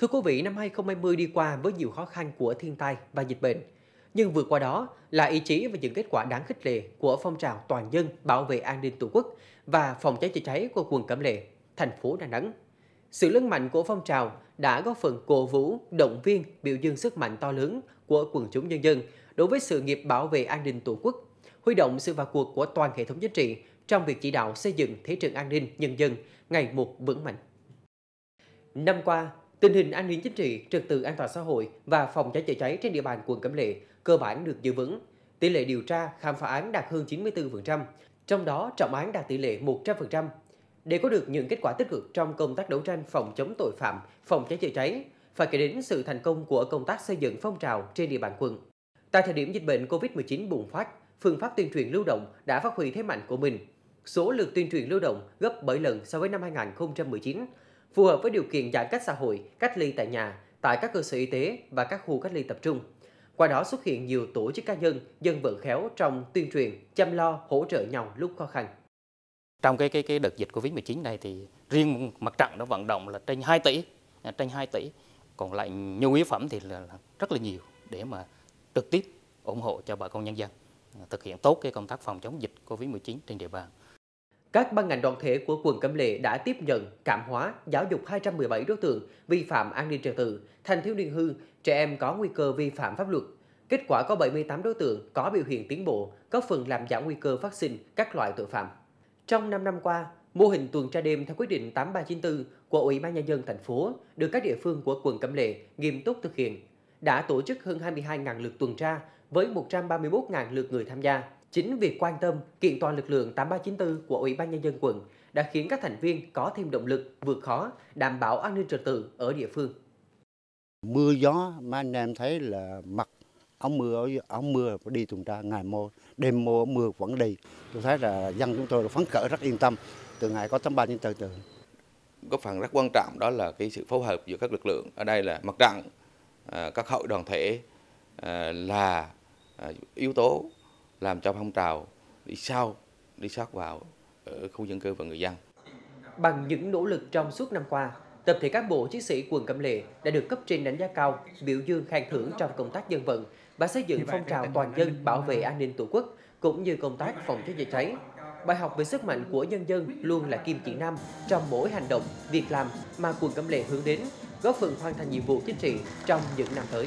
Thưa quý vị, năm 2020 đi qua với nhiều khó khăn của thiên tai và dịch bệnh, nhưng vượt qua đó là ý chí và những kết quả đáng khích lệ của phong trào toàn dân bảo vệ an ninh Tổ quốc và phòng cháy chữa cháy của quận Cẩm Lệ, thành phố Đà Nẵng. Sự lớn mạnh của phong trào đã góp phần cổ vũ, động viên, biểu dương sức mạnh to lớn của quần chúng nhân dân đối với sự nghiệp bảo vệ an ninh Tổ quốc, huy động sự vào cuộc của toàn hệ thống chính trị trong việc chỉ đạo xây dựng thế trận an ninh nhân dân ngày một vững mạnh. Năm qua, Tình hình an ninh chính trị, trật tự an toàn xã hội và phòng cháy chữa cháy trên địa bàn quận Cẩm Lệ cơ bản được giữ vững. Tỷ lệ điều tra, khám phá án đạt hơn 94%, trong đó trọng án đạt tỷ lệ 100%. Để có được những kết quả tích cực trong công tác đấu tranh phòng chống tội phạm, phòng cháy chữa cháy, phải kể đến sự thành công của công tác xây dựng phong trào trên địa bàn quận. Tại thời điểm dịch bệnh COVID-19 bùng phát, phương pháp tuyên truyền lưu động đã phát huy thế mạnh của mình. Số lượt tuyên truyền lưu động gấp 7 lần so với năm 2019, phù hợp với điều kiện giãn cách xã hội, cách ly tại nhà, tại các cơ sở y tế và các khu cách ly tập trung. Qua đó xuất hiện nhiều tổ chức cá nhân, dân vận khéo trong tuyên truyền, chăm lo, hỗ trợ nhau lúc khó khăn. Trong cái cái cái đợt dịch Covid-19 này thì riêng mặt trận nó vận động là trên 2 tỷ, trên 2 tỷ. Còn lại nhu yếu phẩm thì là rất là nhiều để mà trực tiếp ủng hộ cho bà con nhân dân thực hiện tốt cái công tác phòng chống dịch Covid-19 trên địa bàn. Các ban ngành đoàn thể của quận Cẩm Lệ đã tiếp nhận, cảm hóa, giáo dục 217 đối tượng vi phạm an ninh trật tự, thanh thiếu niên hư, trẻ em có nguy cơ vi phạm pháp luật. Kết quả có 78 đối tượng có biểu hiện tiến bộ, góp phần làm giảm nguy cơ phát sinh các loại tội phạm. Trong 5 năm qua, mô hình tuần tra đêm theo quyết định 8394 của Ủy ban nhân dân thành phố được các địa phương của quận Cẩm Lệ nghiêm túc thực hiện, đã tổ chức hơn 22.000 lượt tuần tra với 131.000 lượt người tham gia. Chính việc quan tâm kiện toàn lực lượng 8394 của Ủy ban Nhân dân quận đã khiến các thành viên có thêm động lực vượt khó, đảm bảo an ninh trật tự ở địa phương. Mưa gió mà anh em thấy là mặc áo mưa áo mưa đi tuần tra ngày mưa đêm mưa mưa vẫn đi tôi thấy là dân chúng tôi phấn khởi rất yên tâm từ ngày có tấm ba nhân từ có phần rất quan trọng đó là cái sự phối hợp giữa các lực lượng ở đây là mặt trận à, các hội đoàn thể à, là à, yếu tố làm cho phong trào đi sâu đi sát vào ở khu dân cư và người dân. Bằng những nỗ lực trong suốt năm qua, tập thể cán bộ chiến sĩ quận Cẩm Lệ đã được cấp trên đánh giá cao, biểu dương khen thưởng trong công tác dân vận và xây dựng phong trào toàn dân bảo vệ an ninh Tổ quốc cũng như công tác phòng cháy chữa cháy. Bài học về sức mạnh của nhân dân luôn là kim chỉ nam trong mỗi hành động, việc làm mà quận Cẩm Lệ hướng đến, góp phần hoàn thành nhiệm vụ chính trị trong những năm tới.